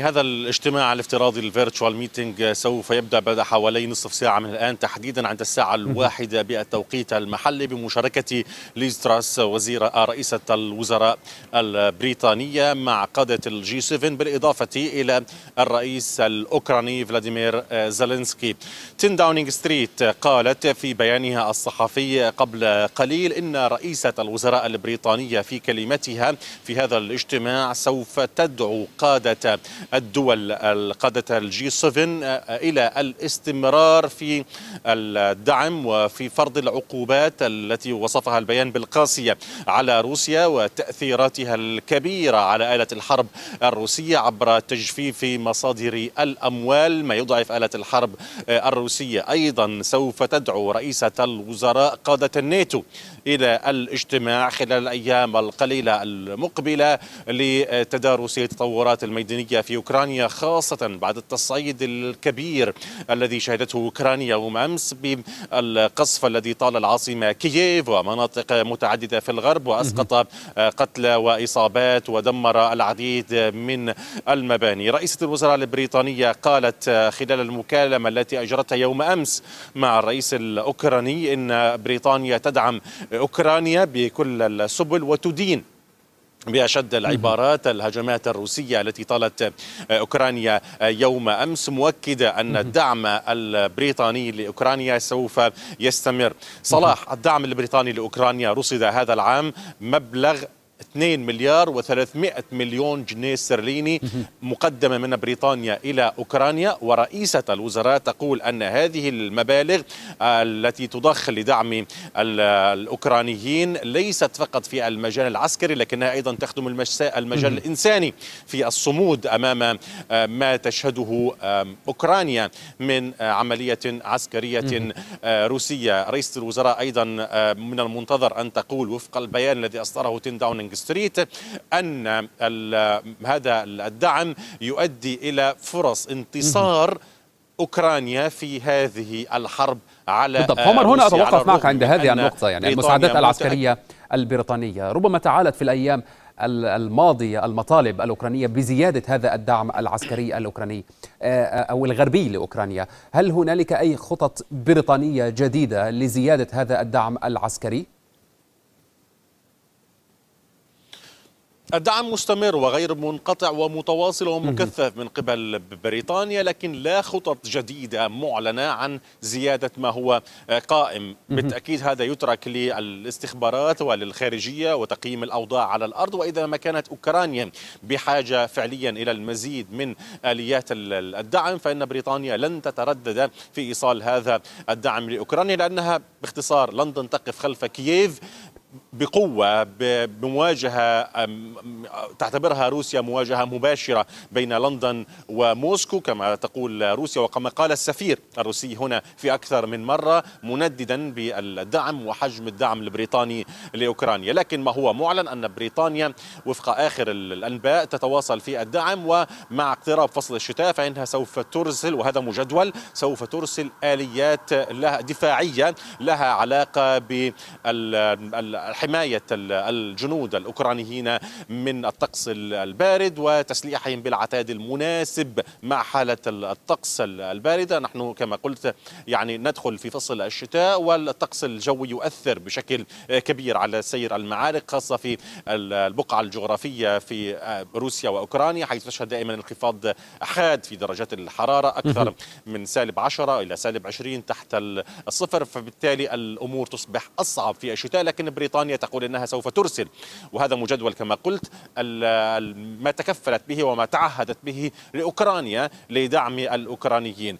هذا الاجتماع الافتراضي الفيرتشوال ميتنج سوف يبدا بعد حوالي نصف ساعه من الان تحديدا عند الساعه الواحده بالتوقيت المحلي بمشاركه ليز تراس وزيره رئيسه الوزراء البريطانيه مع قاده الجي 7 بالاضافه الى الرئيس الاوكراني فلاديمير زيلينسكي 10 داونينج ستريت قالت في بيانها الصحفي قبل قليل ان رئيسه الوزراء البريطانيه في كلمتها في هذا الاجتماع سوف تدعو قاده الدول القادة الجي 7 آه، إلى الاستمرار في الدعم وفي فرض العقوبات التي وصفها البيان بالقاسية على روسيا وتأثيراتها الكبيرة على آلة الحرب الروسية عبر تجفيف مصادر الأموال ما يضعف آلة الحرب آه، الروسية أيضا سوف تدعو رئيسة الوزراء قادة الناتو إلى الاجتماع خلال الأيام القليلة المقبلة لتدارس التطورات الميدانية في أوكرانيا خاصة بعد التصعيد الكبير الذي شهدته أوكرانيا يوم أمس بالقصف الذي طال العاصمة كييف ومناطق متعددة في الغرب وأسقط قتلى وإصابات ودمر العديد من المباني رئيسة الوزراء البريطانية قالت خلال المكالمة التي أجرتها يوم أمس مع الرئيس الأوكراني إن بريطانيا تدعم أوكرانيا بكل السبل وتدين بأشد العبارات الهجمات الروسية التي طالت آه، أوكرانيا آه، يوم أمس مؤكدة أن الدعم البريطاني لأوكرانيا سوف يستمر صلاح الدعم البريطاني لأوكرانيا رصد هذا العام مبلغ 2 مليار و300 مليون جنيه استرليني مقدمة من بريطانيا إلى أوكرانيا ورئيسة الوزراء تقول أن هذه المبالغ التي تضخ لدعم الأوكرانيين ليست فقط في المجال العسكري لكنها أيضا تخدم المجال الإنساني في الصمود أمام ما تشهده أوكرانيا من عملية عسكرية روسية رئيسة الوزراء أيضا من المنتظر أن تقول وفق البيان الذي أصدره تين داونينغ داونينج ستريت أن هذا الدعم يؤدي إلى فرص انتصار أوكرانيا في هذه الحرب على بالضبط عمر هنا أتوقف معك عند هذه النقطة يعني المساعدات العسكرية البريطانية ربما تعالت في الأيام الماضية المطالب الأوكرانية بزيادة هذا الدعم العسكري الأوكراني آه، آه، أو الغربي لأوكرانيا هل هنالك أي خطط بريطانية جديدة لزيادة هذا الدعم العسكري؟ الدعم مستمر وغير منقطع ومتواصل ومكثف من قبل بريطانيا لكن لا خطط جديدة معلنة عن زيادة ما هو قائم بالتأكيد هذا يترك للاستخبارات وللخارجية وتقييم الأوضاع على الأرض وإذا ما كانت أوكرانيا بحاجة فعليا إلى المزيد من آليات الدعم فإن بريطانيا لن تتردد في إيصال هذا الدعم لأوكرانيا لأنها باختصار لندن تقف خلف كييف بقوة بمواجهة تعتبرها روسيا مواجهة مباشرة بين لندن وموسكو كما تقول روسيا وكما قال السفير الروسي هنا في أكثر من مرة منددا بالدعم وحجم الدعم البريطاني لأوكرانيا لكن ما هو معلن أن بريطانيا وفق آخر الأنباء تتواصل في الدعم ومع اقتراب فصل الشتاء فإنها سوف ترسل وهذا مجدول سوف ترسل آليات لها دفاعية لها علاقة بال حماية الجنود الأوكرانيين من الطقس البارد وتسليحهم بالعتاد المناسب مع حالة الطقس الباردة نحن كما قلت يعني ندخل في فصل الشتاء والطقس الجوي يؤثر بشكل كبير على سير المعارك خاصة في البقعة الجغرافية في آه، روسيا وأوكرانيا حيث تشهد دائما انخفاض حاد في درجات الحرارة أكثر من سالب 10 إلى سالب 20 تحت الصفر فبالتالي الأمور تصبح أصعب في الشتاء لكن بريطانيا بريطانيا تقول أنها سوف ترسل وهذا مجدول كما قلت ما تكفلت به وما تعهدت به لأوكرانيا لدعم الأوكرانيين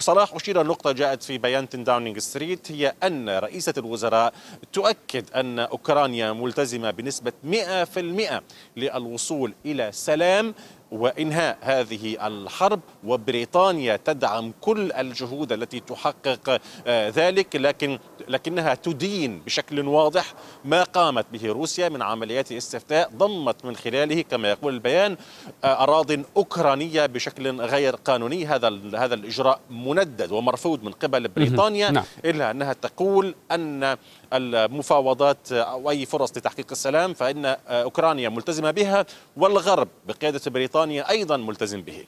بصراحة أشير نقطة جاءت في بيان داونينج ستريت هي أن رئيسة الوزراء تؤكد أن أوكرانيا ملتزمة بنسبة 100% للوصول إلى سلام وإنهاء هذه الحرب وبريطانيا تدعم كل الجهود التي تحقق آه، ذلك لكن لكنها تدين بشكل واضح ما قامت به روسيا من عمليات استفتاء ضمت من خلاله كما يقول البيان آه، أراضٍ أوكرانية بشكل غير قانوني هذا هذا الإجراء مندد ومرفوض من قبل بريطانيا نعم. إلا أنها تقول أن المفاوضات أو أي فرص لتحقيق السلام فإن آه، أوكرانيا ملتزمة بها والغرب بقيادة بريطانيا بريطانيا أيضا ملتزم به